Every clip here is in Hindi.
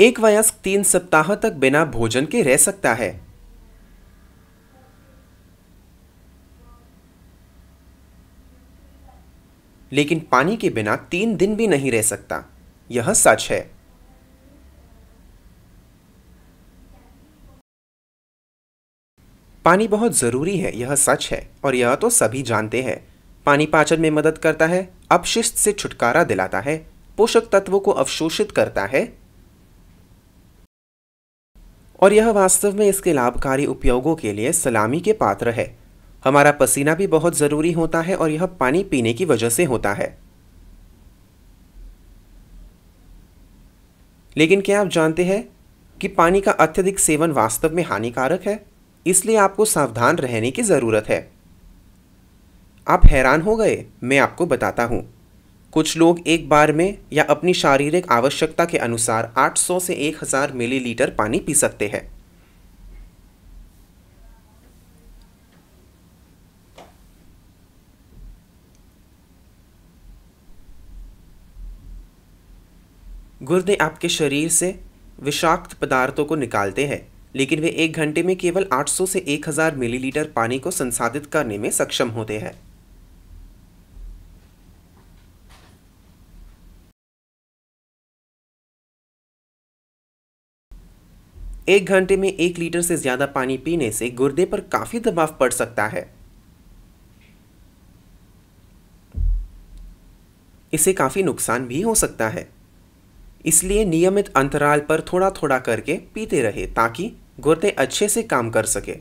एक वयस्क तीन सप्ताह तक बिना भोजन के रह सकता है लेकिन पानी के बिना तीन दिन भी नहीं रह सकता यह सच है पानी बहुत ज़रूरी है यह सच है और यह तो सभी जानते हैं पानी पाचन में मदद करता है अपशिष्ट से छुटकारा दिलाता है पोषक तत्वों को अवशोषित करता है और यह वास्तव में इसके लाभकारी उपयोगों के लिए सलामी के पात्र है हमारा पसीना भी बहुत ज़रूरी होता है और यह पानी पीने की वजह से होता है लेकिन क्या आप जानते हैं कि पानी का अत्यधिक सेवन वास्तव में हानिकारक है इसलिए आपको सावधान रहने की ज़रूरत है आप हैरान हो गए मैं आपको बताता हूँ कुछ लोग एक बार में या अपनी शारीरिक आवश्यकता के अनुसार 800 से 1000 मिलीलीटर पानी पी सकते हैं गुर्दे आपके शरीर से विषाक्त पदार्थों को निकालते हैं लेकिन वे एक घंटे में केवल 800 से 1000 मिलीलीटर पानी को संसाधित करने में सक्षम होते हैं एक घंटे में एक लीटर से ज़्यादा पानी पीने से गुर्दे पर काफ़ी दबाव पड़ सकता है इसे काफ़ी नुकसान भी हो सकता है इसलिए नियमित अंतराल पर थोड़ा थोड़ा करके पीते रहे ताकि गुर्दे अच्छे से काम कर सके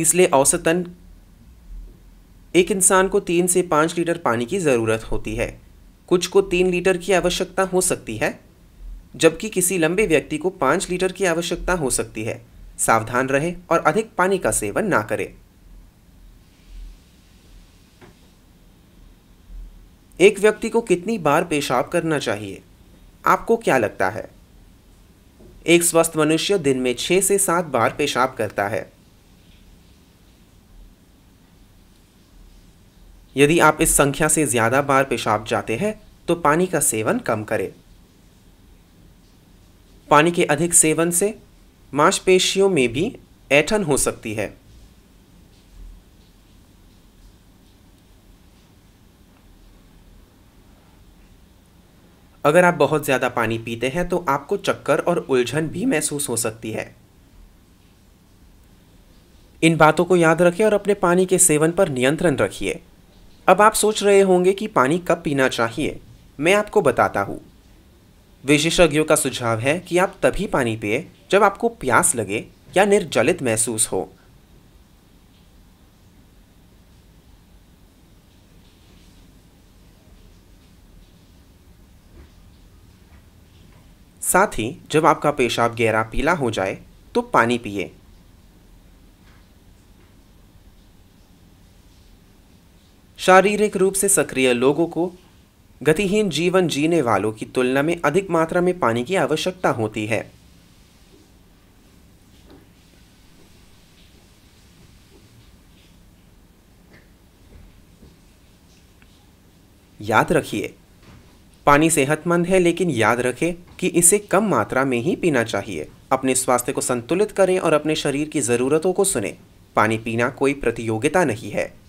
इसलिए औसतन एक इंसान को तीन से पाँच लीटर पानी की ज़रूरत होती है कुछ को तीन लीटर की आवश्यकता हो सकती है जबकि किसी लंबे व्यक्ति को पाँच लीटर की आवश्यकता हो सकती है सावधान रहें और अधिक पानी का सेवन ना करें एक व्यक्ति को कितनी बार पेशाब करना चाहिए आपको क्या लगता है एक स्वस्थ मनुष्य दिन में छह से सात बार पेशाब करता है यदि आप इस संख्या से ज़्यादा बार पेशाब जाते हैं तो पानी का सेवन कम करें पानी के अधिक सेवन से मांसपेशियों में भी ऐठन हो सकती है अगर आप बहुत ज़्यादा पानी पीते हैं तो आपको चक्कर और उलझन भी महसूस हो सकती है इन बातों को याद रखें और अपने पानी के सेवन पर नियंत्रण रखिए अब आप सोच रहे होंगे कि पानी कब पीना चाहिए मैं आपको बताता हूँ विशेषज्ञों का सुझाव है कि आप तभी पानी पिए जब आपको प्यास लगे या निर्जलित महसूस हो साथ ही जब आपका पेशाब गहरा पीला हो जाए तो पानी पिए शारीरिक रूप से सक्रिय लोगों को गतिहीन जीवन जीने वालों की तुलना में अधिक मात्रा में पानी की आवश्यकता होती है याद रखिए पानी सेहतमंद है लेकिन याद रखें कि इसे कम मात्रा में ही पीना चाहिए अपने स्वास्थ्य को संतुलित करें और अपने शरीर की ज़रूरतों को सुने पानी पीना कोई प्रतियोगिता नहीं है